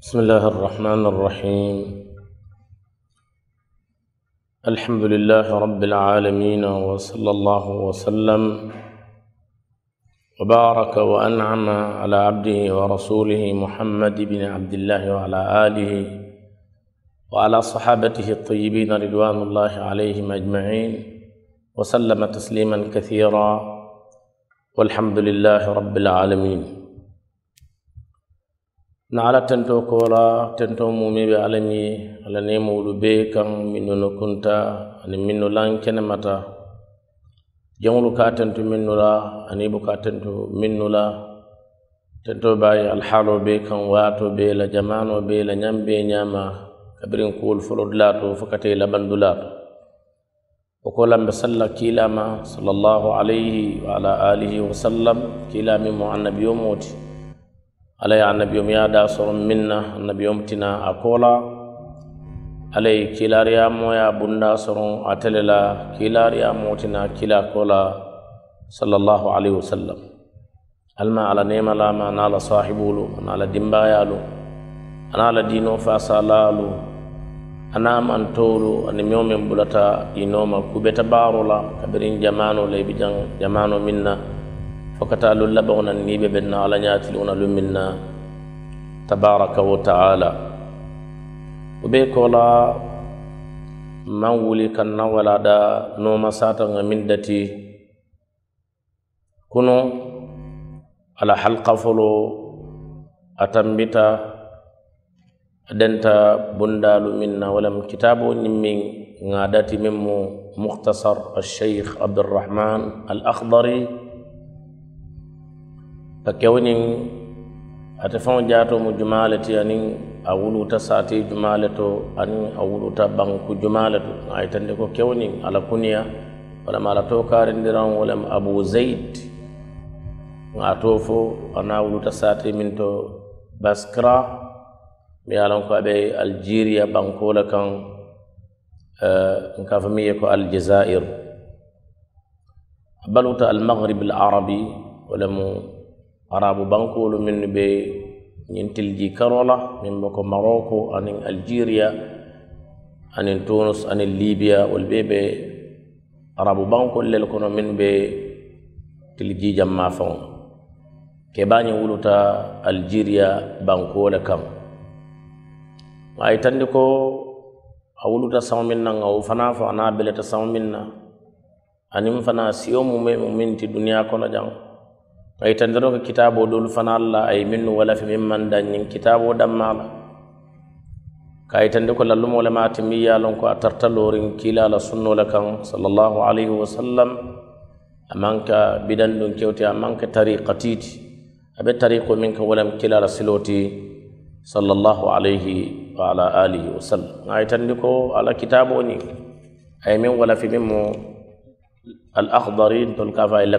بسم الله الرحمن الرحيم الحمد لله رب العالمين وصلى الله وسلم وبارك وانعم على عبده ورسوله محمد بن عبد الله وعلى اله وعلى صحابته الطيبين رضوان الله عليهم اجمعين وسلم تسليما كثيرا والحمد لله رب العالمين na ala tento kola tento mumi be ala ni ala ne mulu be kan minno no kunta ani minno lan kene mata jamulu ka tento minno la ani bu ka tento minno la tento bay al halo be kan wato be la jamano be la nyambe nyama kabrin kul fulo dlato fakate la bandulato o ko lambe salla kilama sallallahu alayhi wa ala alihi wa sallam kilami mu annabi yo moti alaye annabiyom yaada soron minna annabiyom tina a koola alaye kilariyamo ya bunda soron a telela kilariyamo tina kila koola salallahu alayhi wasallam alma ala nemalama anaala sahibulu anaala dimbayalu anaala dino fasalalu ana mantowlu ani miomen bulata dinoma kubeta baarola kabirin jamano leybi jan jamano minna وكتا لبون بغنا نيبي بنا على نياتي لمنا تبارك وتعالى وبيكولا من ولي كنا ولا دا نوما ساتا من دتي كنو على حلقة فلو أتمبتا دنتا بندال منا ولم كتابو من غادتي ممو مختصر الشيخ عبد الرحمن الأخضري a ate faŋo jaato mu jumaa le ti aniŋ a wuluta saati jumaa le to aniŋ a wuluta banku jumaa le to a yitandi ko kewniŋ ala kuniya walama ala to karindiraŋ wo lem abu zeid ŋa a to fo ana wuluta saati miŋ to baskra mi ye a loŋ ko a be aljiriya banko le kaŋ ka fo miŋ ye ko aljazair a baluta almagrib alarabi wo lemu arabu bankolu min ɓe ñintilji karola min boko maroco anin algeria anin tunus anin libia wol ɓe ɓe arabu bankollel kono min ɓe tiljijamma fan keɓañi wuluta algeria bankole kam maayi tandi ko a wuluta saw minna gawu fana fo ana beleta saw minna anin fana siyo mumemu min ti duniya kono jang ay tandiro ko kitabo dul fana alla ay minnu wala fi mimman danyin kitabo dammala ka ay tande ko lallumo le mati mi yalon ko atarta lorin kila la sunno la kan sallallahu alaihi wa sallam amanka bidan dun kewti amanka tariqatiti abe tariqo min ka walam kila la siloti sallallahu alaihi wa ala alihi wa sallam ay tande ko ala kitabo ni ay min wala fi mimmo al akhdari tol kafa al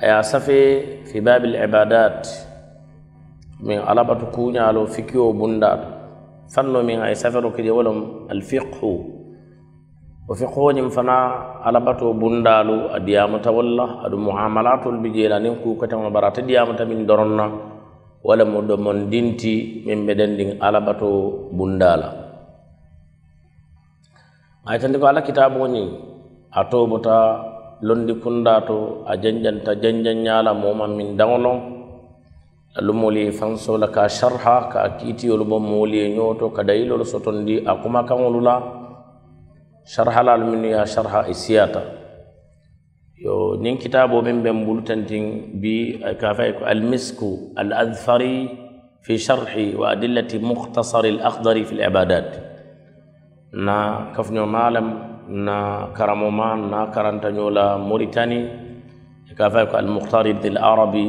a ye a safe fi babil ibadat min alabatu kuñalo fikiyo bundaɗo fanno min aye safero kidi wolom alfiqhu o fiqhoñim fana alabato bundalu a diyamata walla aɗum muamalatol bi jeela nin kukatama barata diyamata min doronna walla mo domon dinti min ɓeɗen ɗin alabato bundala aytandi ko ala kitabu ni a toɓota londi kunda to a janjanta janjan ñala moma min daŋolon alumolu ye fanso la ka sharha ka kiti kiitiyolu bo moolu ka dayilolu sotondi a kumakaŋolu la sharhalalu minnu sharha i yo nin kitabo min ben bulutantin bi ka fa ko misku al adfari fi sharhi wa adillati mukhtasari al akhdari fi al ibadat na kafnyo malam na karamoma na karantaño la mauritani ka fay ko al muqtarid al arabi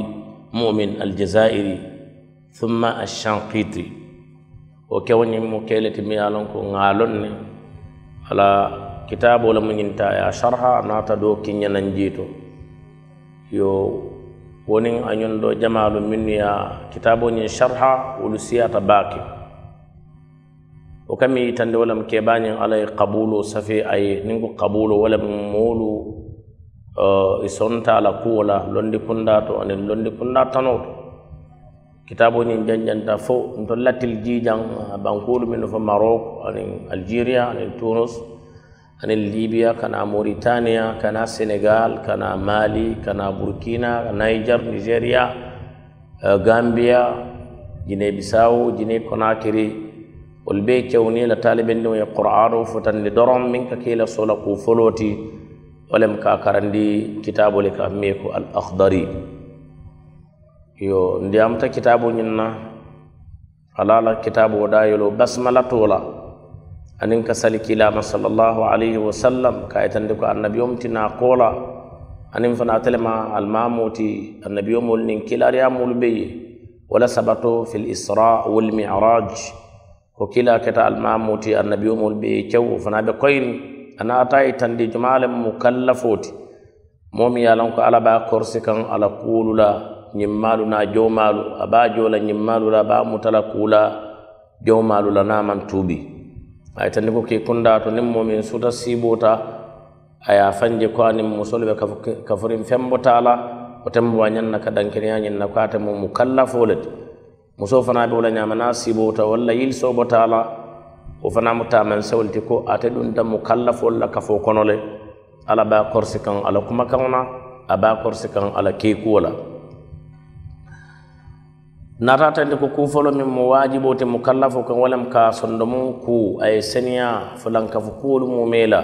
mumin al jazairi thumma al shanqiti o kewñimi mo mi alon ko ngalon ne ala kitabo la muñinta ya sharha na ta do kiñanan jito yo wonin anyon do jamalu minnu ya kitabo ñin sharha ulusiya tabaki o kammi tande wolam keɓañin alla ye kabulo safe a ye nin ko kabulo wala moolu i eh, e sontala kuwo la londi kundato anin londi kunda tano to kitaboñin janjanta fo nton lattil jijan bankolu min fo marok anin algéria anin tunis anin libiya kana mauritania kana sénégal kana mali kana burkina niger nigéria eh, gambia guinée bissao guinée conakry wol be kewni la talibenni ye qur'anu futandi doron min ka kila sola ku foloti walem ka karandi kitabu le ka me ko al akhdari yo ndi amta kitabu nyinna alala kitabu da yolo basmala tola anin ka sali kilama sallallahu alaihi wa sallam ka itandi ko annabiyom tina kola anin fana telema almamoti annabiyomol nin kilariyamol be wala sabato fil isra wal mi'raj ko kila keta almamuti annabi omol ɓe cew o fana ɓe koyri a naata e tandi jumale mu kalla foti momi yalan ko ala ba korsi kan ala kulula ñimmalu na jowmalu aba jola ñimmalula aba mutala kula jowmalula naman tuubi ay tandi ko ke kunda to nin momin suta siibota aya fanje ko anin musolɓe kafurin fembotala o tembowa ñanna ka dankeneya ñinna ko ate mu mu kalla folete musoo fanaŋ be wo la ñaamana siboota walla yilisoo bota a la wo fanaŋ mu taamaŋ sawolti ko ate dunta mu kallafolu la kafoo kono le alla be a korosi kaŋ a la kumakaŋo na a e be a korosi kaŋ a la keekuwo la naata tanti ko kuufolo miŋ mu waajiboo ti mu kallafo kaŋ wo lemu ka sondomuŋ kuu a ye seniyaa fulaŋ kafu kuwolu mu mee la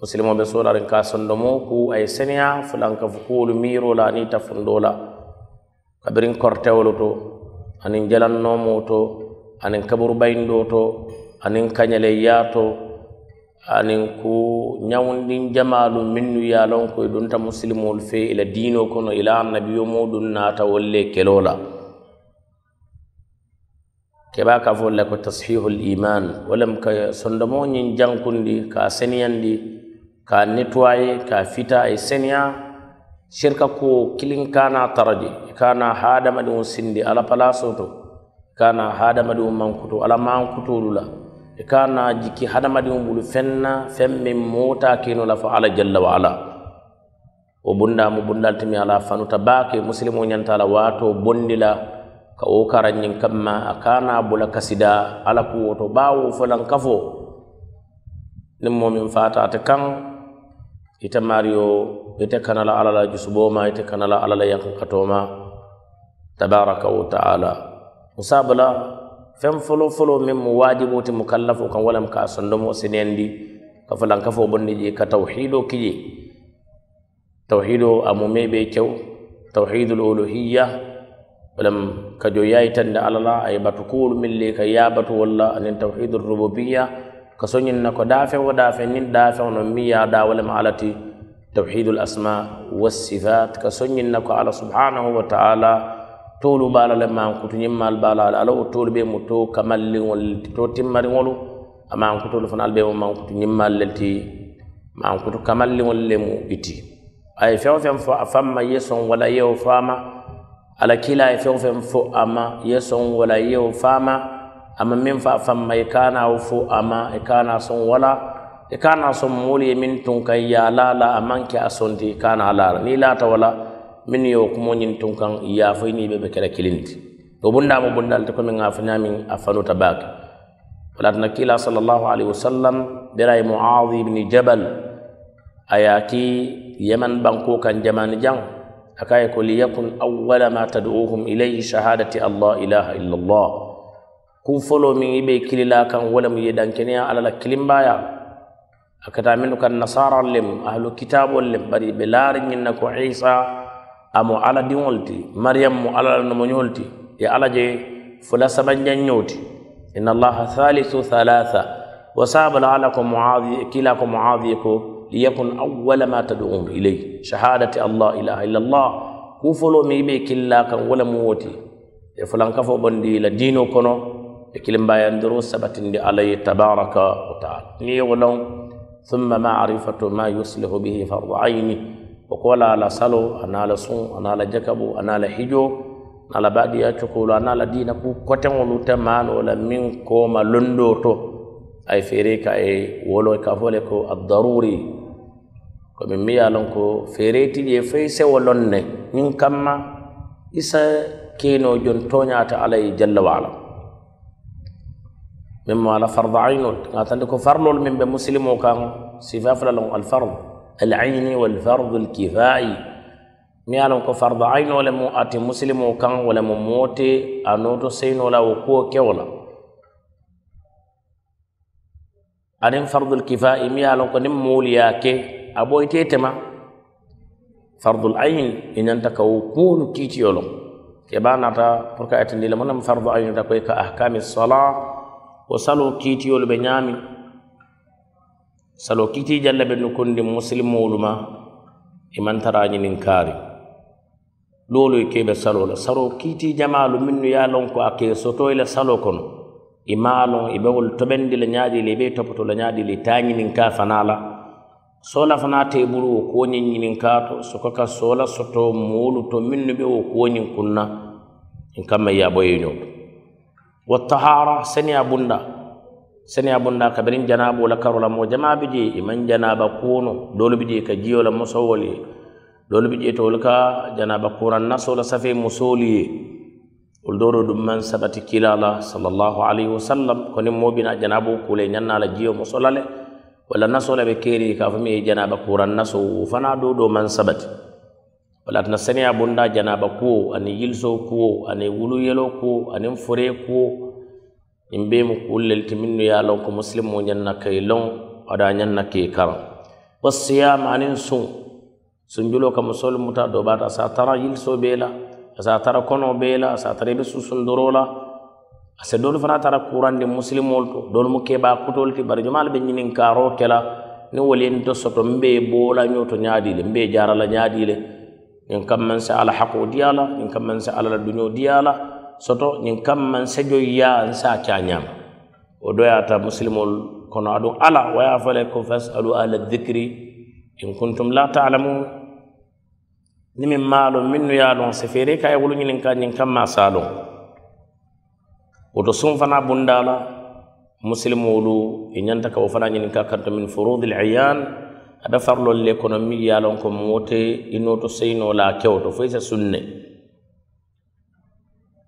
musilimo be soolariŋ ka sondomuŋ kuu a ye seniyaa fulaŋ kafu kuwolu miiroo la aniŋ tafundoo la kabiriŋ kortewolu to anin jalannomo to anin kaburu bayndo to anin kañale yaato anin ko ñawndin jamalu minnu yalon koye ɗum ta musilimol fe ila diino kono ila annabiyo muɗum naata wolle kelola keɓa ka folle ko tashihul iman wallam ka sondomoñin jankundi ka seniyandi ka nettoyé ka fita e seniya sirka ko kilin kana taraje kana hadamadi on sindi ala pala soto kana hadamadi on mankuto ala mankutolula e kana jiki hadamadi on bulu fenna femme mota kino la fa ala jalla wa ala o bunda mo bundal timi ala fanuta baake muslimo nyanta ala wato bondila ka o karanyin kamma kana bula kasida ala ku woto bawo fulan kafo nimmo min fata te kan itamariyo ite kanala alala la jusuboma ite kanala alala la yankankatoma tabaraka wa taala musabula fem folo folo min mu mukallafu kan walam ka sondomo sinendi ka falan kafo bondiji ka tauhido kiji tauhido amume be chew tauhidul uluhiyya walam ka jo yayitande ala ay batukul kuwol min le ka yabatu walla anin tauhidur rububiyya ka soñin na ko daafewo daafe nin dafe no miya da walam alati توحيد الأسماء والصفات كسنينك على سبحانه وتعالى طول بالا لما أنكت نما البالا على طول بي متو كمال والتوتم مرمولو أما أنكت لفنال بي وما أنكت نما التي ما أنكت كمال واللمو إتي أي فيو فيم فو أفاما يسون ولا يو فاما على كلا أي فيو فيم فو أما يسون ولا يو فاما أما من فأفاما يكانا أو فو أما يكانا سون ولا كان أصوم من تونكا يا لا لا أمانك أصوندي كان على ني لا تولا من يوكم من تونكا يا فيني ببكرة كيلنت وبندا مبندا تكون من عفنا من أفنو تباك ولدنا كلا صلى الله عليه وسلم براي معاذ بن جبل أياكي يمن بنكو كان جمان جان أكايكو ليكن أول ما تدعوهم إليه شهادة الله إله إلا الله كوفولو من إبي كيلا كان ولم يدان كنيا على كلمبايا akata minnu kan nasara lim ahlu kitab lim bari ɓe laariñinna ko isa amo ala diŋol ti mariyam mo ala nomoñol ti ya ala je fula sabanjanñow nyoti inna allaha thalithu thalatha wa sabala ala ko moadi kila ko ko liyakun awwal ma tad'un ilay shahadati allah ilaha illa allah ku folo mi be killa kan wala mu woti e fulankafo bondi la dino kono e kilimbayandoro sabatinde alaye tabaraka wa taala ni wolon thumma marifatu ma yuslihu bihi fardu aini o kola ala salo ana ala sun ana ala jakabu ana ala hijo ala baɗiya cukolo ana ala dina ku koteŋolu te manola min koma londo to ay feere ka e wolo ka fole ko addaruri komin miya lon ko feeretiƴe fay sewo lonne min kamma isa keno jon toñata alay jalla wala wa من ما على فرض عين قاتلك فرل من بمسلم وكان سفاف لهم الفرض العيني والفرض الكفائي مي على فرض عين ولم اتي مسلم وكان ولم موت أنوت سين ولا وكو كولا أنين فرض الكفائي مي على نم مولياك ابو تيتما فرض العين ان انت كوكون تيتيولو كبانا تا بركه اتندي لمنم فرض عين تا كاحكام الصلاه ko salo kiitiyol ɓe ñaami salo kiitiijalle ɓe nukkondi musilimolu ma imantaraañi nin kaari loolu e keeɓe salola saro kiitiijamaalu minnu ya lon ko a kee sotoyle salo kono i maalon i ɓewol toɓendile ñaaɗiile i ɓe topotole ñaaɗiile taañinin ka fanaala soola fana teeɓuru o kuwoñin ñinin kaato soko ka soola soto moolu to minnu ɓe o kuwoñin kunna in kamma yaɓoyeñooto wa tahara saniya bunda saniya bunda kabirin janabu la karola mo jama bije iman janaba kuno dolu bije ka jiyo la musawoli dolu bije to ka janaba kuna naso la safi musoli ul doro dum man sabati kilala sallallahu alaihi wasallam koni mo bina janabu kule nyanna la jiyo musolale wala naso la be keri ka fami janaba naso fana do man sabati walatna seneya bonda janaba kuwo ani yilso kuwo ani wulu yelo kuwo anin fore kuwo in bemu kullelti minnu ya lon ko muslim mo ñanna kay lon ada ñanna ke kara wasiyama anin sun sunjulo kam sol muta do bata sa tara yilso bela sa tara kono bela sa tara be susundorola ase dolu fana tara kurandi muslimol to dolu mu keɓa kutol ti bara jumala ɓe ñinin karo kela ni woli en to soto mbe bola ñoto ñaadile mbe jarala ñaadile ñin kamman se ala haqo diyala ñin kamman se ala duño diyala soto ñin kamman se joy ya sa ca ñam o doyata muslimul kono adu ala wa ya fale ko fasalu ala dhikri in kuntum la ta'lamu nimi malo minnu ya don se fere kay wulu ñin ka ñin kamma salu oto sun fana bundala muslimulu in yanta ka fana ñin ka kanto min furudil ayyan ada farlo le kono mil ye lon ko mote inoto seyno la kewto foy e sa sunne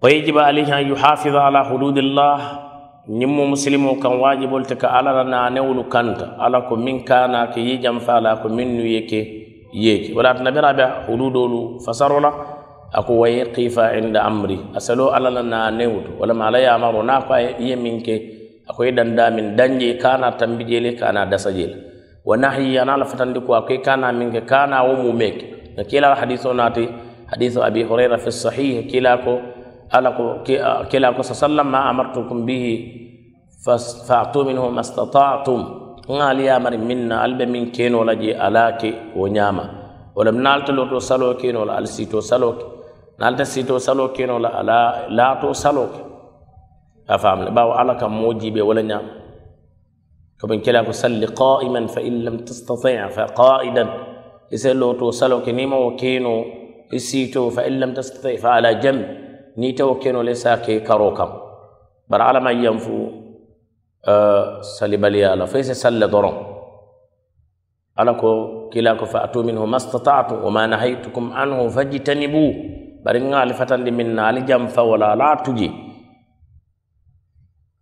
wa alayhi an yuhafida ala hududillah nimmo muslimo kan wajibol te ka ala na newlu kanta ala ko min kana ke yi fa ala ko min nu yeke yeke wala tanabiraɓe hududolu fasarola ako waye qifa inda amri asalo ala na nanewtu Wala ma ala yamaro na ko ye min ke akoye danje kana tambijele kana dasajele ونهي أنا لفتن لكو أكي كان منك كان أو موميك كلا حديث ناتي حديث أبي هريرة في الصحيح كلا كو كلا كو سسلم ما أمرتكم به فأعطوا منه ما استطعتم غالي أمر منا ألب من كين ولجي ألاك ونعمة ولم نالتلو توصلو كين ولا ألسي توصلو نالت سي توصلو كين ولا لا توصلو أفهم باو ألك موجي بولا نعمة كبن كلا قسل قائما فإن لم تستطع فقائدا يسأل له توصلوا كنيما وكينو إسيتو فإن لم تستطع فعلى جم نيتو وكينو لسا كي كروكا بر على ما ينفو أه سلب ليالا فإيس سل درون على كو كلا كفأتو منه ما استطعت وما نهيتكم عنه فاجتنبوه بر إن غالفة لمن علي جم فولا لا تجي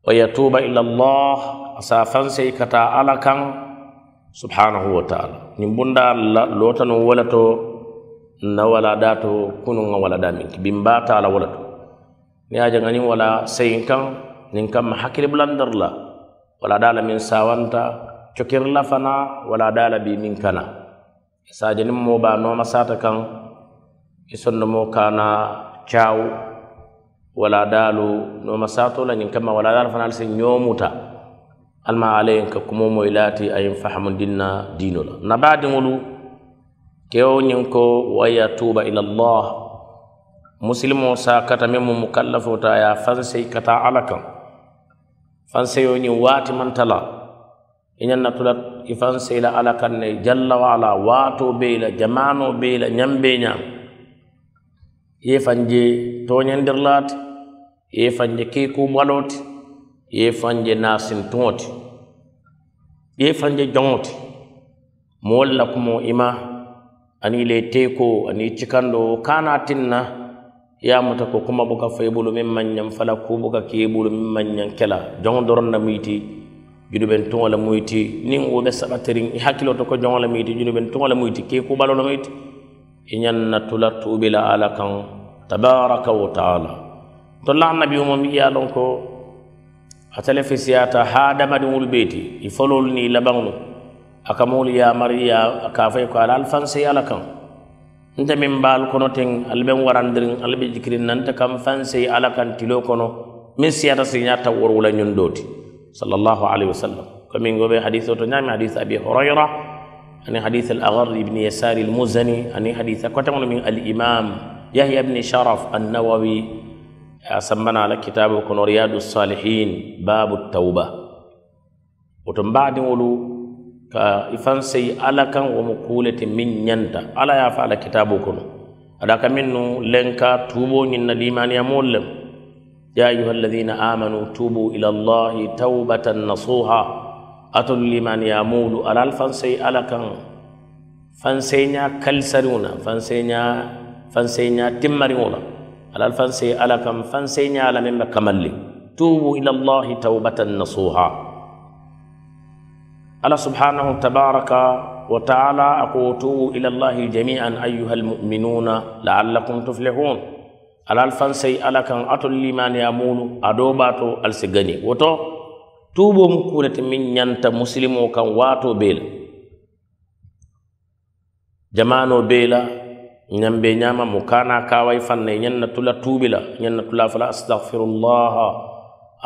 ويتوب إلى الله أسافن سيكتا على كان سبحانه وتعالى نبندا لوتن ولتو نولا داتو كنون ولا دامك بمباتا على ولتو نياجا غني ولا سينكم نكم حكر بلندر لا ولا دال من ساوانتا شكر لفنا ولا دال بي من كنا ساجن موبا نوما ساتا كان يسن مو تشاو wala daalu nooma la ñiŋ kamma wala daalu fanaŋ si ñoomuta alma ala yeŋ ka kumo moyi laati a yeŋ fahamundin na diino la nabaadiŋolu kewo ñiŋ ko wa yatuba ila llah musilimo sa kata meŋ mu mukallafota a ye a fanseyi ka taa ala kaŋ fanseyo ñiŋ waati manta la i ñaŋ natula i fanseyi la ala kaŋ ne jalla wa ala waatoo be i la jamaanoo be i la ñaŋ bee ñaŋ yefanje toñanderlaate yefanje keeku malote yefanje nasintoote yefanje joŋote mowol la kumo ima ani le teeko ani cikando kana tinna yamuta ko kuma buka feybulu min mañam fala ku buka keebulu min mañam kela joŋ doronna muyti junuɓen tuŋola muyti nin wuɓe saɓatirin i hakkiloto ko joŋola muyti junuɓen tuŋola muyti keeku balono muyti inyan na tula tuubila ala kan tabaraka wa taala tolla annabiyo mom ye lon ko atale fisiyata ha damadiŋolu beeti i ni labaŋolu a ka moolu yamari ya ka fay ko ala alfanse ala kan nte min baalu kono teŋ ali ben warandiriŋ ali be jikirin na nte kam fanse ala kan tilo kono min siyata siñata worwula ñun dooti sallallahu alayhi wa sallam gobe hadiso to ñaami abi hurayra أني حديث الأغر بن يسار المزني أني حديث كتب من الإمام يحيى بن شرف النووي سمنا على كتابه كن رياض الصالحين باب التوبة وتم بعد ولو كإفان سي على كان ومقولة من ينتا على ألا على كتابه كن ألا كمنو لنكا توبوا إن الإيمان يمولم يا أيها الذين آمنوا توبوا إلى الله توبة نصوحا atol liman yamulu alal fansey ala kan fanseña kalsariŋo la fanseña fanseña timmariŋo la alal fansey ala kan fanseña tubu ila llahi taubatan nasuha ala subhanahu tabaraka wa taala ako tubu ila llahi jami'an ayuha almuminuna laallakum tuflihun alal fansey ala kan atol liman yamulu adobato alsigani woto توبو مكولت من ينت مسلمو كان واتو بيلا جمانو بيلا نمبي نعم مكانا كاوي فن ينن تلا توبلا ينن تلا فلا استغفر الله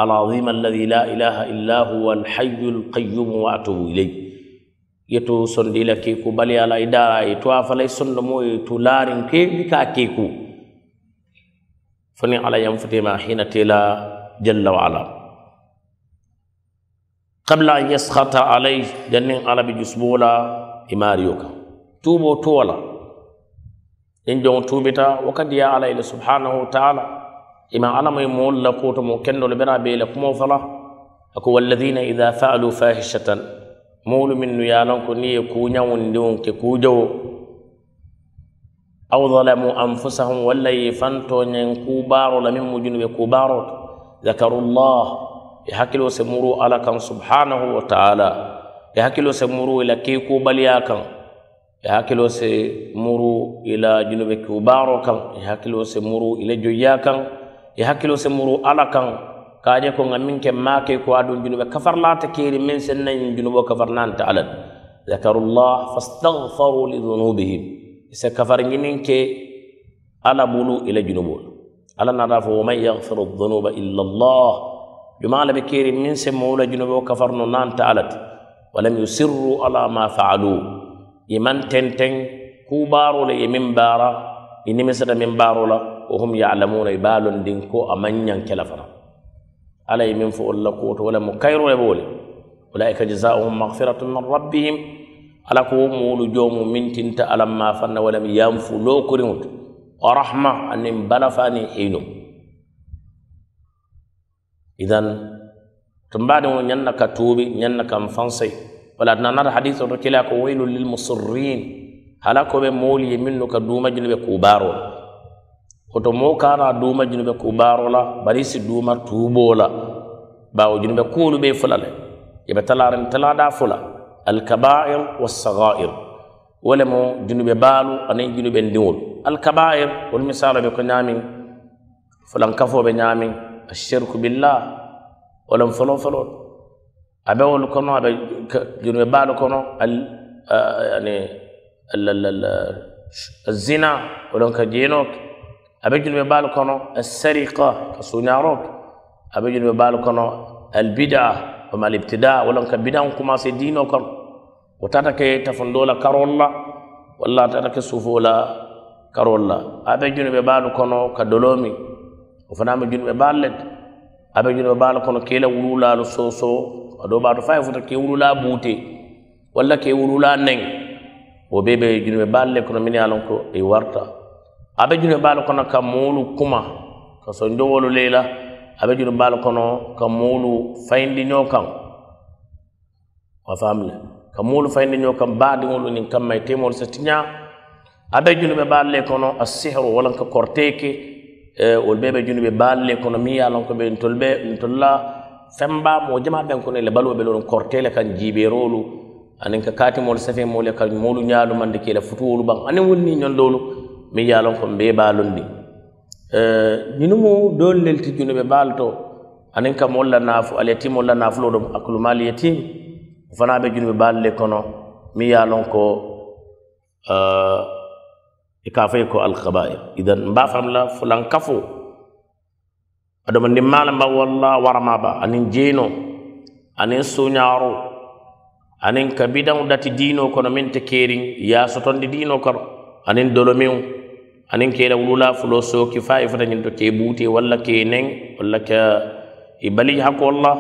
العظيم الذي لا إله إلا هو الحي القيوم وأتوب إليه يتو سندي لكيكو بلي على إدارة يتو أفلي سندمو يتو لارن كيبكا كيكو فني على ينفتي ما حين تلا جل وعلا قبل أن يسخط عليه جنن على بجسبولا إماريوكا توبو تولا إن جون توبتا وقد يا علي سبحانه وتعالى إما على ما يمول لقوت ممكن لبرا بيلكم فلا أكو والذين إذا فعلوا فاحشة مول من يالونك ني كونيا وندون كوجو أو ظلموا أنفسهم ولا يفنتون ينكوبارو لمن مجنو كوبارو ذكروا الله e hakkilo se muru ala kan subhanahu wa taala e hakkilo se muru ila keekubaliya kan e hakkilo se muru ila junube kubaro kan e hakkilo se muru ila joyya kan e hakkilo se muru ala kan kaje ko ngam min ke maake ko adun junube kafarlata keeri min sen nayi junubo kafarnanta alal zakarullah fastaghfaru li dhunubihim ise kafar nginin ke ala bulu ila junubol ala nata fo waman yaghfiru dhunuba جماعة بكير من مولا جنوب كفرنا نان تعالت ولم يسروا على ما فعلوا يمن تنتن كوبارو لي من بارا إني مثلا من بارو لا وهم يعلمون يبالون دينكو أمن كلفنا على يمين فؤل لقوت ولا مكير يبولي أولئك جزاؤهم مغفرة من ربهم على كوم ولجوم من تنت ما فن ولم ينفوا كرمت ورحمة أن بلفاني حينهم إذن تنبعدوا ننك توبي ننك مفنسي ولا نرى حديث الرجل ويل للمصرين هلاكو بمولي منك دوما جنب كبارو خطو موكا را دوما جنب كبارو لا بريس دوما توبو لا باو جنب كون بفلال يبا تلارن تلا دافلا الكبائر والصغائر ولمو جنب بالو أنين جنب النول الكبائر والمثال بيكو فلان كفو بنامي الشرك بالله ولم فلو فلو أبول كنو هذا جنوب بالو كنو آه، يعني ال ال ال الزنا ولن كجينوك أبي جنو بالو كنو السرقة كسونياروك أبي جنو بالو كنو البدعة وما الابتداء ولن كبدعة كما سيدينوك وتاتك تفندولا كارولا والله تاتك سوفولا كارولا أبي جنو بالو كنو كدولومي o fanaama junuɓe baal lede aɓe junuɓe baal kono keela wululaalo soosoo aɗo ɓaato fay fota ke wululaa buute walla ke wululaa neng o ɓe ɓe junuɓe baal le kono mini alon ko e warta aɓe junuɓe baal kono ka moolu kuma ka so jowolu leyla aɓe junu baal kono ka moolu fayindiñoo kan a faamle ka moolu fayindiñoo kan baadiŋolu nin kamma e temoolu so tiña aɓe junuɓe baal le kono a sihru walla ka korteeke Eh, wol ɓe ɓe juni ɓe balle économie lon ko ɓe tol ɓe ɗum tolla femba mo jama ɓen kono e e eh, le baluwo ɓe loon cortele kan jiiɓerolu anen ka katimol safe mole kan molu ñaalu mande kele futuwolu ɓan anen wonni ñondolu mi yiya lon ko ɓe balondi ñinumo dol lelti juni ɓe balto anen ka molla naafu alyatim molla naafulo ɗom aclumal yatim fana ɓe juni ɓe balle kono mi yiya lon ko eh, i ka fo ko alkhabair idan mba famla fulan kafo adama ni malamba walla waramaba anin jeno anin suñaro anin kabidaŋo dati diino kono min te keeriŋ ya sotondi diino kono anin dolomiŋo anin kela wulula fulo soki fa ifata ñin to ke buute walla ke neŋ walla ka i bali hakko walla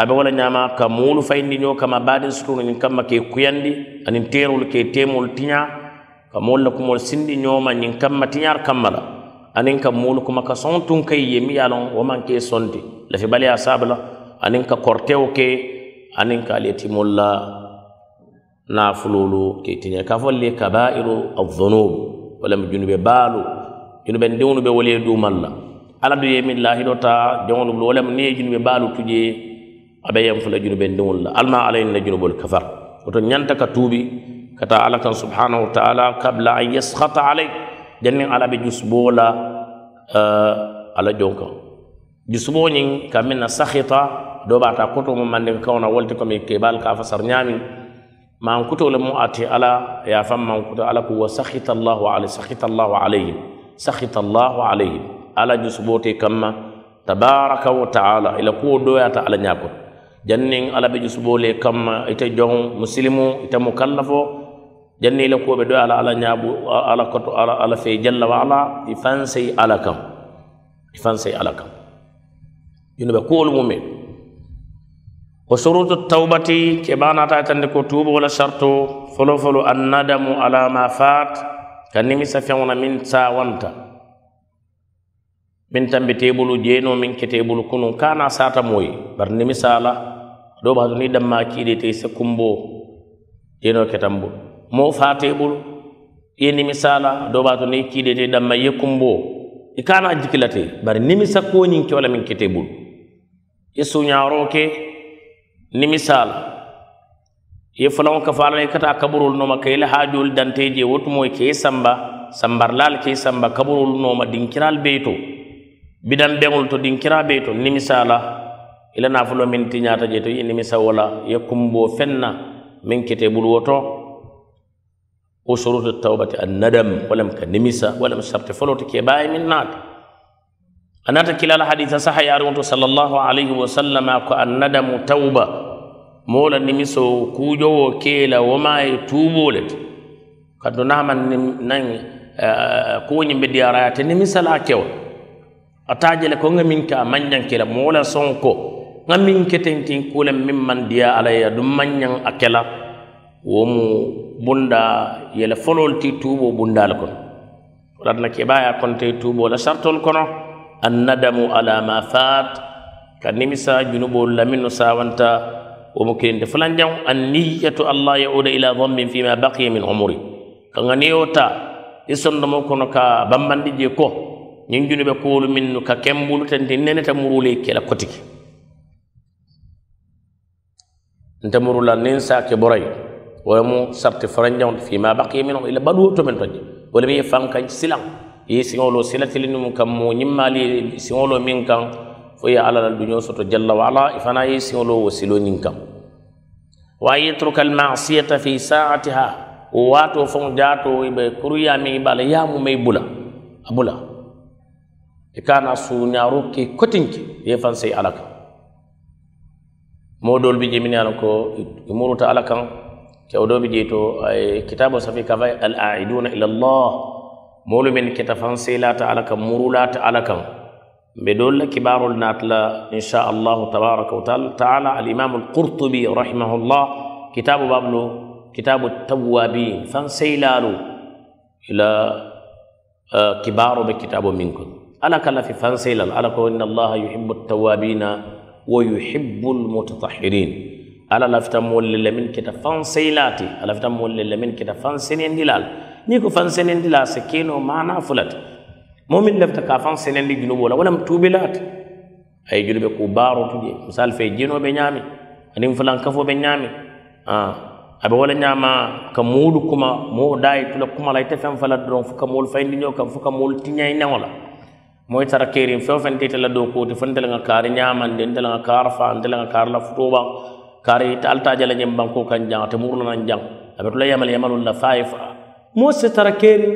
abe wala nyama ka muulu fayindi ño kama baadin sutunu ñin kamma ke kuyandi anin teerolu ke teemolu tiña ka moolu le kumoolu sindi ñooma ñiŋ kamma tiñaar kamma la aniŋ ka moolu kuma ka soŋ tuŋ kayi ye miŋ ye a loŋ wo maŋ ke sonti lafi baliya saabu la aniŋ ka kortewo ke aniŋ ka ali ye timoolu la naafuloolu ke tiñe ka fo le kabairu adonobu wo lemu junube baalu junube ndiŋolu be wolu ye duumaŋ la alla du ye miŋ lahido taa joŋolu bulu wo lemu niŋ ye junube baalu tuje a be yenfo la junube ndiŋolu la alla maŋ ala ye nna junuboolu kafara woto ñanta ka tuubi kata ala kan subhanahu wa ta'ala kabla an yaskhata alay jannin ala bi jusbola la uh, ala jonkan jusbo ñin ka sakhita do bata koto mo mande kawna wolti mi kebal ka fasar nyami man kuto le mu ati ala ya fam man kuto ala ku wa sakhita allah alayhi sakhita allah alayhi sakhita allah alayhi ala jusbote kamma tabaraka wa ta'ala ila ku do ya ta ala nyako jannin ala be jusbo le kamma ite jon muslimu ite mukallafo janniila kuo ɓe ɗo ala ala ñaabu ala koto ala ala fe jalla wa ala i e fansey ala kam i e fansey ala kam yino ɓe kuwol mumen ko sorutu tawbati ke banata tande ko tuubo wala charto folofolo annadamu ala ma fat ka nimisa fewna min sawanta min tambi teebolu jeeno min ke teebolu kunu kana sata moyi bar nimisa ala ɗo ɓa to ni dammakiɗe te sa kumbo jeeno ketambol mo fate ɓolo ye nimisala doɓa to ne kiidete ɗamma ye kumbo i e kana jikilate bari nimisa koñin kewola min kete ɓolo ye suñaro ke e nimisala ye fulao kafala i e kata kaburol noma kayle hajol danteje wotumo ke samba sambarlal ke samba kaburol noma dinkiral ɓey to bidan ɓeŋol to dinkira ɓey to nimisala ila nafulo min tiñata je to ye nimisa wola ye kumbo fenna min kete ɓolo woto ko shurutu tawbati annadam walam kanimisa walam sharti folo ke baye min naata anata wa sallama ko annadamu tawba mola nimiso kujowo kadu naman a tajele ko ngamin ka mañankela mola sonko ngamin ketentin kulen min man diya alaya bunda yele folol ti tuubo bundal kon ratna keɓaya konte tuubola sartol kono annadamu ala ma fat ka nimisa junubol lamin no sawanta womo kirinde fulan jaw an niyatu allah yauda ila dammin fima baqiya min umuri kanga niyota i sondomo kono ka bambandi je ko ñin junube kuwolu min ka kembulu tente neneta murule kela kotike nte murula nin sake boray wolemu sarti farañawde fima baqiye minhu ila baɗuwo tomen toñde wolemu ye fankan silan ye siŋolo silatilinum kam mo ñimmali siŋolo min kan fo ye alalal duño soto jalla wala ifana ye siŋolo wo siloñin kan wa yetruka almasiyata fi saatiha wo waato foŋ jaato ibe kuruya min i bala yamu mayi bula a bula i kana suñaru ke kotinke ye fansey ala kan moo dolu bi jemini ala ko i muruta ala kan كودو بديتو كتاب صفي كفا الأعيدون إلى الله مول من كتاب سيلات على كم مرولات على كم بدول كبار الناتلا إن شاء الله تبارك وتعالى تعالى الإمام القرطبي رحمه الله كتاب بابلو كتاب التوابين فان سيلالو إلى كبار بكتاب منكم على كلا في فان على إن الله يحب التوابين ويحب المتطهرين ala lafita moolu le lemin kita faŋ seyilaati a lafita moolu le lemin kita faŋ senendila la niŋ ko faŋ senendila a se keenoo maanaa fulati moo miŋ lafita ka a faŋ senendi junuboo la walamu tuubilaati a ye junube kuu baaro tu je misali fe jinoo be ñaami aniŋ fulaŋ kafoo be ñaami a be wo le ñaama ka moolu kuma moo daa ye tula kuma la ite feŋ fa la doroŋ fo ka moolu fayindi ñoo kaŋ fo ka moolu tiñayi neŋo la moy tara keerin feŋ feŋ te ite la doo kooti fo nte le ŋa kaari ñaamandi nte le ŋa kaara faa nte le ŋa kaari la futoo baŋ kari ta alta jala nyem banko kan jang te murna nan jang abe to layamal yamalul la faif mo se tara keri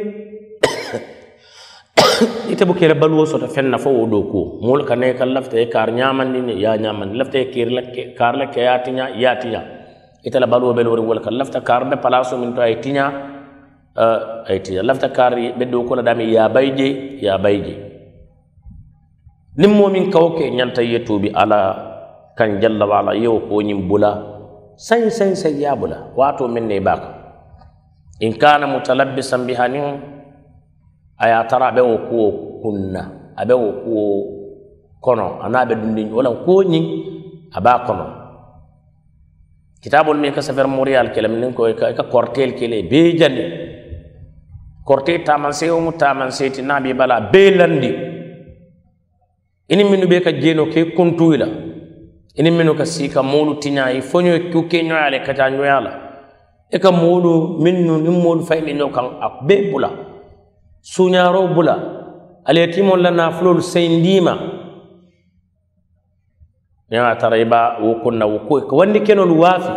ite bu kere balu so ta fenna fo wodo ko mol kan e kan lafte e kar nyaman ni ya nyaman lafte e keri la ke kar la ke yatinya yatinya ite la balu be wori wol kan lafta kar be palaso min to ay tinya eh, ay tinya lafta kar be do ko la dami ya bayje ya bayje nim mo min kawke nyanta yetubi ala kan jalla wala yo ko yin bula sai sai sai ya bula wato min ne baka in kana mutalabbisan biha nin aya tara be wo ko kunna abe wo ko kono ana be dundin wala ko nyin aba kono kitabul min ka muriyal kelam nin ko ka kortel kele be jande korte taman sewo mu taman seti nabi bala be landi ini minube ka jeno ke kuntuila ini e minnu ka sii ka moolu tiñaayi foñoye kuke ñoya le kata ñoya la i ka moolu minnu niŋ moolu fayimino kaŋ a bee bula suuñaaro bula ali yetiimol la naafuloolu seyindiima miŋ a tara i be wo kuŋ na wo koyi wandi kenolu waafi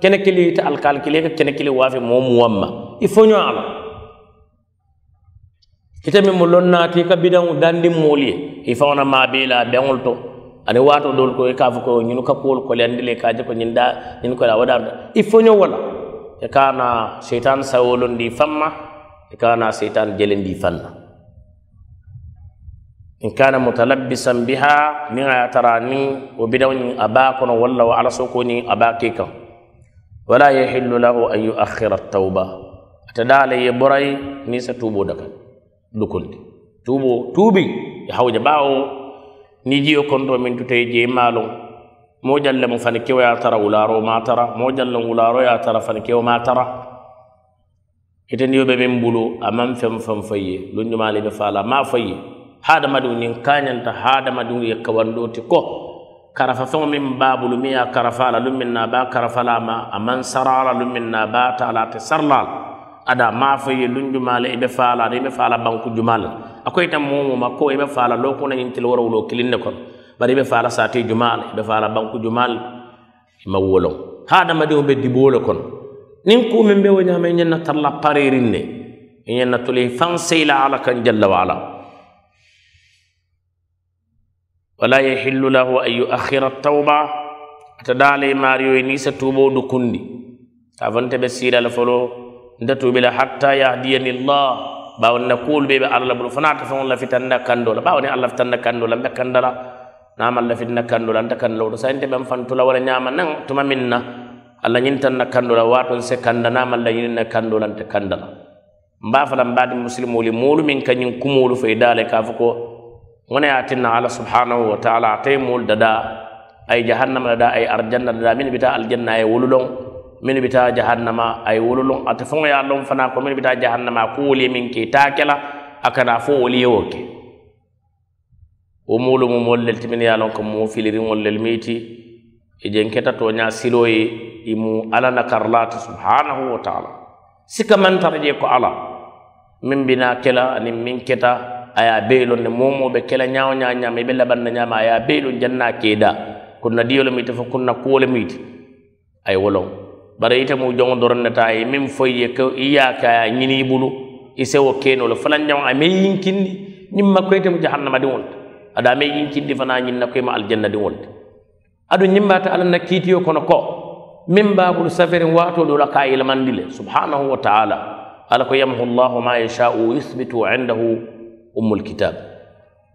kene kili ite alikaali kili i ka kene kili waafi moo muwaŋ ma i foño a la ite miŋ mu loŋ naati i ka bidaŋo dandi moolu ye i faŋo na maabii la a beŋolu to ada wato dol ko e ka ko ñun ka ko ko lendi le ka je ko ñin da ñin ko la wada il faut ñoo wala e kana shaytan sawolon di famma e kana shaytan jelen di fanna in kana mutalabbisan biha ni a tara ni o bidawn aba kono walla wa ala soko ni aba ke kan wala yahillu lahu an yuakhira at-tauba atadala ye boray ni sa tubo daga dukundi tubo tubi ya hawja bawo ni jiyo konto min tutay je malum mo jalle mo fani kewa ya tara wularo ma tara mo jalle wularo ya tara fani kewa ma tara ite ni be min bulu amam fem fam fayye lundu mali be fala ma fayye hada madu nin kanyanta hada madu ye kawando ti ko karafa fɛŋo min baa bulu miŋ karafa la luŋ ba na a karafa la ma a maŋ sara la luŋ meŋ na a ta la a te sara la ada maafo ye luñ jumale ibe faala ada ibe faala banku jumala akoy tam momo ma ko ibe faala lo ko nañin tel worawlo kilinne kon bari ibe faala sati jumala ibe faala banku jumal ma wolon ha da madi be dibolo kon nin ku men be wonya me nyen na talla parerin ne nyen na tuli fan sayla ala kan jalla wa ala wala yahillu lahu ay yuakhira at-tawba atadale mariyo ni sa tubo du kundi tavante be sira la folo ndatu bila hatta yahdiyani allah bawon na kuul be be alla bulu fanata fa la fitanna kandola bawon alla fitanna kandola be kandala nama alla fitanna kandola anta kandola sa inte ben fantula wala nyama nan tuma minna alla nyintanna kandola waton se kanda nama alla nyinna kandola anta kandala mba fala mbadi muslimu li mulu min kanyin kumulu fa idale kafuko wona yatinna ala subhanahu wa taala atay mul dada ay jahannama dada ay arjanna dada min bita aljanna ay wululon min bita jahannama ay wololon ata fon ya lon fana ko min bita jahannama ko woli min ke takela akana fo woli yo ke o mulu mo molle timin ya lon ko mo filiri mo lel miti e jen keta to nya siloyi imu e ala na karlata subhanahu wa ta'ala sika man tarje ko ala min bina kela ni min keta aya beelo ne momo be kela nyaaw nyaa nyaama be laban na nyaama aya beelo janna keda kunna diyo lo miti fo kunna kuwole miti ay wolon bara ite mu jongo doron nata e min ye ko ka nyini bulu ise wo keno lo falan jongo ame yinkindi nim ma koyte mu jahannama di wonta ada ame yinkindi fana nyin na ma aljanna di wonta adu nyimbata ala nakiti yo kono ko min babul safarin wato do la kayil mandile subhanahu wa ta'ala ala ko yamhu allah ma yasha'u yuthbitu indahu umul kitab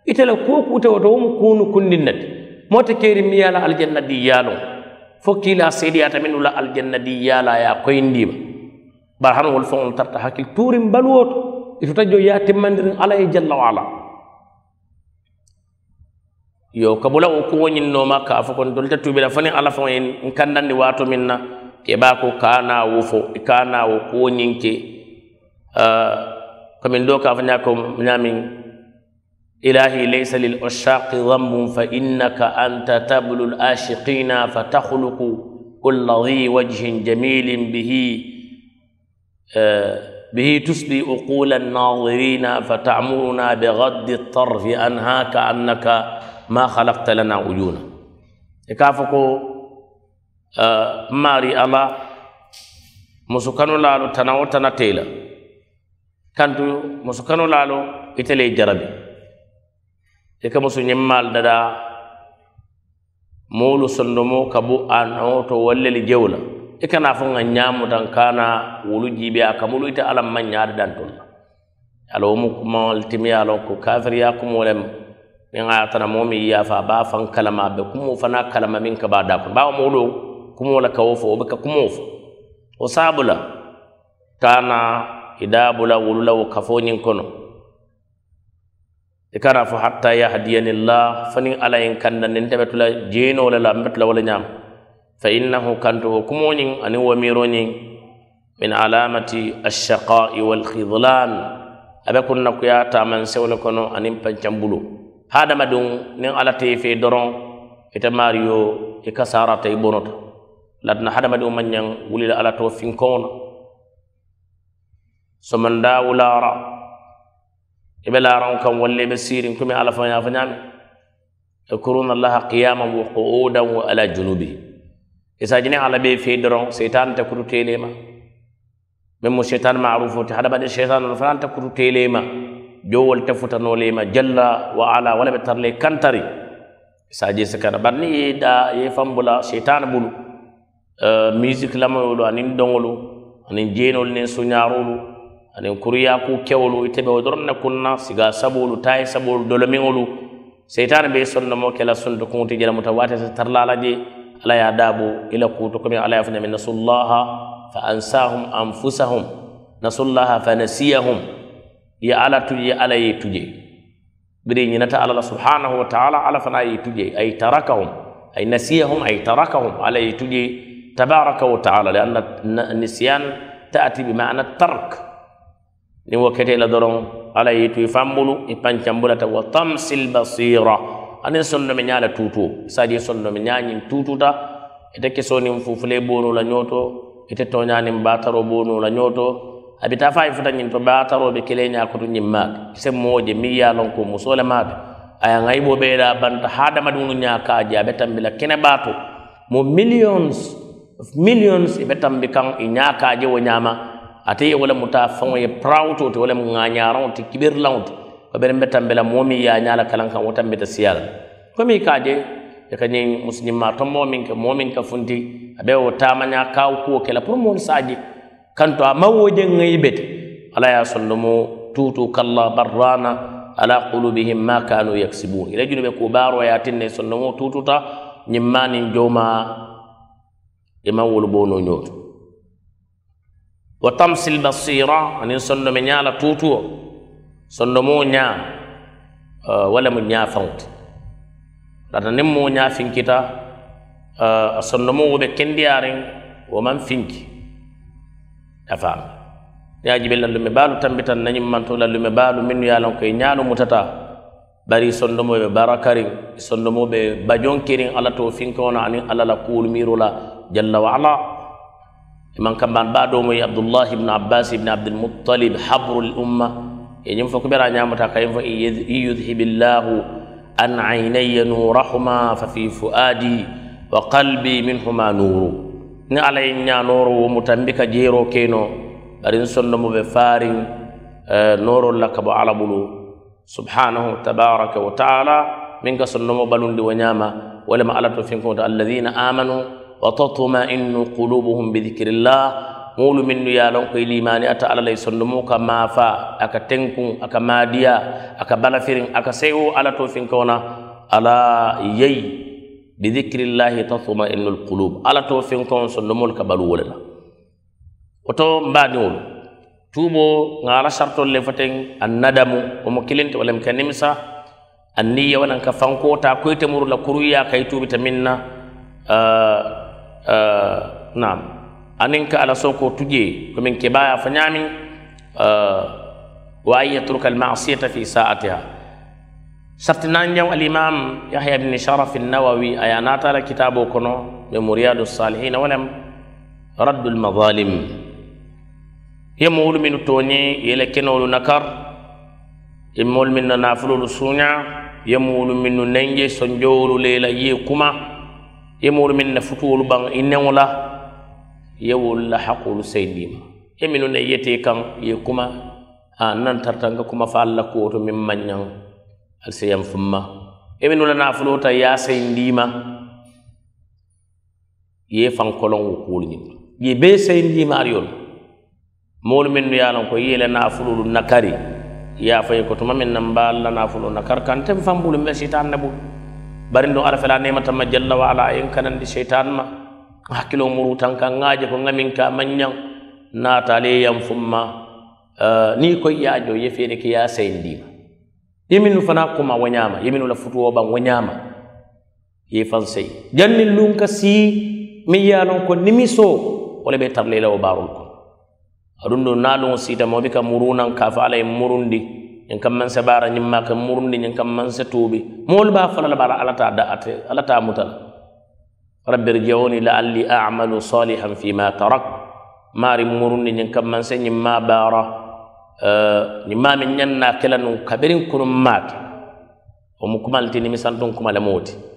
itala ko kuta wato mu um kunu kundinnati mota keri ala aljanna di yalo fokkiila seedi yata min ula aljanna di yaala ya koyindima bara han wol fon on tarta hakkil tuurin mbaluwoto ito ta joo ya timmandirin ala e jalla o ala yo kabula o kuwo ñinnoma ka fokon dolta tuuɓira fani ala fon en n kandandi waato ah, min na keɓa ko kana wo fo kana wo kuwo ñinke comme min do ka fañaa ko ñamin إلهي ليس للعشاق ضم فإنك أنت تبل العاشقين فتخلق كل ذي وجه جميل به آه، به تسبي عقول الناظرين فتعمرنا بغض الطرف أنهاك أنك ما خلقت لنا عيونا إكافكو آه، ماري الله مسكن لالو تناوتنا تيلا كانت مسكن لالو إتلي جربي ikka e mo so ñimmal dada moolu sondomo kabu a nooto wallel jewla i e kana fo ŋa ñaamu tan kana wolu jiibe a kamulu ite alla maŋ ñaadi dantol la ala wo mu kumaŋol timiya loŋ ko kafiriya kumoo lem miŋ a ye tana moo miŋ yaafa a be a faŋ kalama a be kumoo fanaŋ kalama miŋ ka baa daa kono bawo moolu kumoo la kawo fo wo be ka kumoo fo wo saabu la taana i daabula wolu la wo kafoo ñiŋ kono ikara fo hatta yahdiyanillah fanin ala yin kanna nin tabe tula la la wala nyam fa innahu kanto kumo nyin ani wo nyin min alamati ash-shaqa'i wal khidlan abe kunna kuya ta man sewle kono anin pancambulo hadama dun nin ala te fe doron ita mario e tay bonota ladna hadama dun manyan wulila ala to finkona somanda wulara ibe laran kan walle be sirin kuma ala fa ya fa nyame yakuruna allah qiyaman wa qu'udan wa ala junubi isa jine ala be fe doron setan ta kuru telema men mo setan ma'rufu ta hada ba setan no fan ta kuru telema jowol ta futa no lema jalla wa ala wala be tarle kantari isa je sakana barni da ye fambula setan bulu musique lamoyolu anin dongolu anin jeenolu nin suñaarolu ani kuriya ku kuriyaku itebe iteɓewo dorne kunna siga sabolu tay sabolu dolomiŋolu seitan be sonno sonnomo kela sunto kuŋti jela muta watete tarlala je ala ya dabu ila ku to komin ala yafna min nasullaha fa ansahum anfusahum nasullaha fa nasiyahum ya ala tuje ala ye tuje biri ñinata ala la subhanahu wa taala ala fana ye tuje ay tarakahum ay nasiyahum ay tarakahum ala ye tuje tabaraka wa taala li anna nisyan taati bimana tark niŋ wo kete la doroŋ alla ye tu i fambulu i pancambulata wa tamsil basira aniŋ sonnomi ñaa la tuutuo saadie sonnomi ñaa ñiŋ tuututa ite kisoniŋ fufule boonu la ñoo to ite toñaaniŋ baataro boonu la ñoo to a bi taa fa ye futa ñiŋ to baataro be kele ñaa kotu ñiŋ maake kise moo je miŋ ye a loŋ ko musoo le maate a ye ŋayiboo bee la banta hadamadiŋolu ñaa ka je a be tambi la kene baato mo millions millions i be tambi kaŋ i ñaa ka je wo ñaama ate ye wo lemu ta faŋo ye parawoto ti wo lemu ŋañaraŋo ti kiberlaŋo ti wo bere be tambe la moo miŋ ye a ña la kalaŋ kaŋ wo tambe ta siya la komi i ka je i e ka ñiŋ musiñima tonboo miŋ ke moo miŋ ka funti a be wo taamaña kaawo kuwo ke la puru moolu se a je kanto a maŋ wo je ŋayi be ti ala ye a sondo mu tuutu kalla barrana ala kulubihim ma kanu yaksibun ila junu be kuu baaroo ye a tinne sondomo tuututa ñiŋ maa niŋ jooma i e maŋ wolu boo noo ñooto وتمسل بصيرا أن يسند من يالا توتو سند مونيا آه، ولا مونيا فوت لأن مونيا فينكتا آه، سند مو بكنديارين ومن فينك أفهم يا جبل اللهم بارو تنبتا نجم من طول اللهم بارو من يالا كي نالو متتا bari sondomo be barakari sondomo be bajon kirin alato finkona ani alala kul mirula jalla wa ala من كان بان بادو مي عبد الله بن عباس بن عبد المطلب حبر الامه يجم فك برا نيام تا كاين يذهب ان عيني نورهما ففي فؤادي وقلبي منهما نور ني علي نور ومتمبك جيرو كينو بارين سوندو مو بفارين نور لك ابو علبلو سبحانه تبارك وتعالى منك سنمو بلون دي ونياما ولما على توفيق الذين امنوا Wa tatuma innu kulubu bidikirila. Mulu min ya da koli ma ne ta Ala layye. Sondomo ka ma fa tenku, a ka madiya, a ka bala ala tufin kow Ala ya yi bidikirilahi ta tutuma innu kulubu. Ala tufin kow ne ka balu wale la. Wa ta Mbadiru, nga ala sarautar lefaten, a nadamu, kuma kelen ta, wa lami ka muru la, kuru ya kai uh, naam anin ka ala sonko tuje komin kebaya fa ñaami uh, wa an yatruka almasiyata fi sa'atiha sarti nanñaw alimam yahya bni sharaf nawawi aya natala kitabo kono ɓe muriyadu salihina walem raddu lmadalim yemo wolu minu toñe yele kenolu nakar yemmol min na nafulolu suña yemo wolu minu nenje sonjowolu leela ye kuma ye moolu min na futuwolu baŋ i neŋo la ye wolu la hakoolu seyindiima ye minnu na yete kaŋ ye kuma a nan tarta nka kuma fa alla kuwo to miŋ maŋ ñaŋ ali se yaŋ fumma ye minnu la naafuloo ta ye a ye faŋ koloŋ wo kuwolu ñiŋ ye bee ma yo la moolu min ye a loŋ ko i ye la naafulolu nakari ye a fo ye ko tuma min na n be alla naafuloo nakari kaŋ teŋ faŋ bulu n be sitaan ne bulu barin ɗon alafela nematama jalla waala en kanandi cheytane ma hakkilo muru tan ka ŋaaje ko ŋamin ka maññang naata leyam fumma eh, ni koy yaajo yefeere ke ya seyindima yiminu fana kuma woñama yiminu la futu oɓan woñama ye fan seyi jannin lun ka si min ya lon ko nimiso wole ɓe tarlela o barol kon aɗum ɗo naɗon sitamoɓe ka murunan kafa alaye murundi ñiŋ kaŋ maŋ se baara ñiŋ maa ke murundi ñiŋ kaŋ maŋ se tuubi moolu be a fo la le bari alla taa da ate alla taa muta la rabbi irjiuni laalli amalu salihan fima tarak maari murundi ñiŋ kaŋ maŋ se ñiŋ maa baara ñiŋ maa meŋ ñaŋ naa ke la nuŋ kabiriŋ kunuŋ maake wo mu kumal ti nimisantun kuma le moo ti